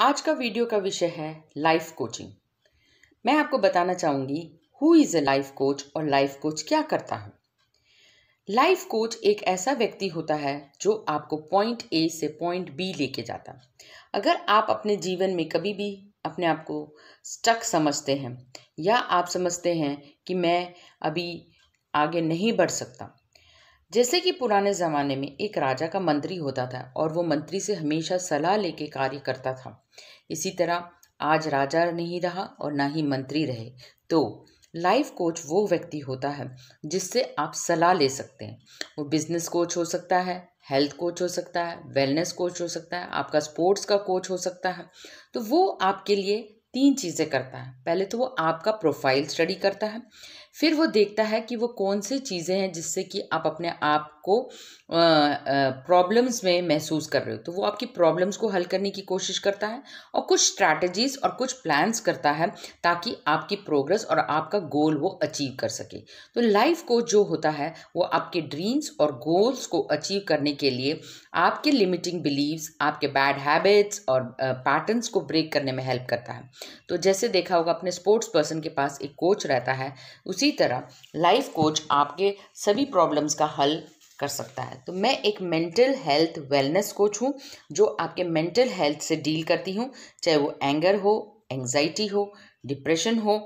आज का वीडियो का विषय है लाइफ कोचिंग मैं आपको बताना चाहूँगी who is a life coach और लाइफ कोच क्या करता है लाइफ कोच एक ऐसा व्यक्ति होता है जो आपको पॉइंट ए से पॉइंट बी लेके जाता है अगर आप अपने जीवन में कभी भी अपने आप को स्टक समझते हैं या आप समझते हैं कि मैं अभी आगे नहीं बढ़ सकता जैसे कि पुराने ज़माने में एक राजा का मंत्री होता था और वो मंत्री से हमेशा सलाह लेके कार्य करता था इसी तरह आज राजा नहीं रहा और ना ही मंत्री रहे तो लाइफ कोच वो व्यक्ति होता है जिससे आप सलाह ले सकते हैं वो बिजनेस कोच हो सकता है हेल्थ कोच हो सकता है वेलनेस कोच हो सकता है आपका स्पोर्ट्स का कोच हो सकता है तो वो आपके लिए तीन चीज़ें करता है पहले तो वो आपका प्रोफाइल स्टडी करता है फिर वो देखता है कि वो कौन सी चीज़ें हैं जिससे कि आप अपने आप को प्रॉब्लम्स में महसूस कर रहे हो तो वो आपकी प्रॉब्लम्स को हल करने की कोशिश करता है और कुछ स्ट्रैटेजीज और कुछ प्लान्स करता है ताकि आपकी प्रोग्रेस और आपका गोल वो अचीव कर सके तो लाइफ को जो होता है वो आपके ड्रीम्स और गोल्स को अचीव करने के लिए आपके लिमिटिंग बिलीव्स आपके बैड हैबिट्स और पैटर्नस को ब्रेक करने में हेल्प करता है तो जैसे देखा होगा अपने स्पोर्ट्स पर्सन के पास एक कोच रहता है उसी इसी तरह लाइफ कोच आपके सभी प्रॉब्लम्स का हल कर सकता है तो मैं एक मेंटल हेल्थ वेलनेस कोच हूँ जो आपके मेंटल हेल्थ से डील करती हूँ चाहे वो एंगर हो एंग्जाइटी हो डिप्रेशन हो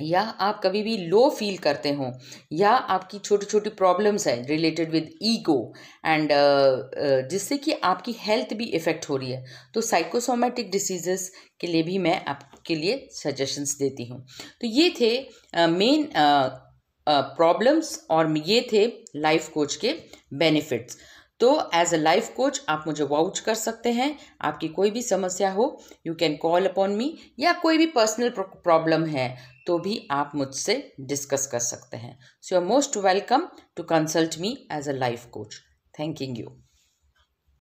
या आप कभी भी लो फील करते हो या आपकी छोटी छोटी प्रॉब्लम्स है रिलेटेड विद ईगो एंड जिससे कि आपकी हेल्थ भी इफ़ेक्ट हो रही है तो साइकोसोमेटिक डिसीजेस के लिए भी मैं आपके लिए सजेशंस देती हूँ तो ये थे मेन प्रॉब्लम्स और ये थे लाइफ कोच के बेनिफिट्स तो एज अ लाइफ कोच आप मुझे वाउच कर सकते हैं आपकी कोई भी समस्या हो you can call upon me या कोई भी पर्सनल प्रॉब्लम है तो भी आप मुझसे डिस्कस कर सकते हैं so you are most welcome to consult me as a life coach thanking you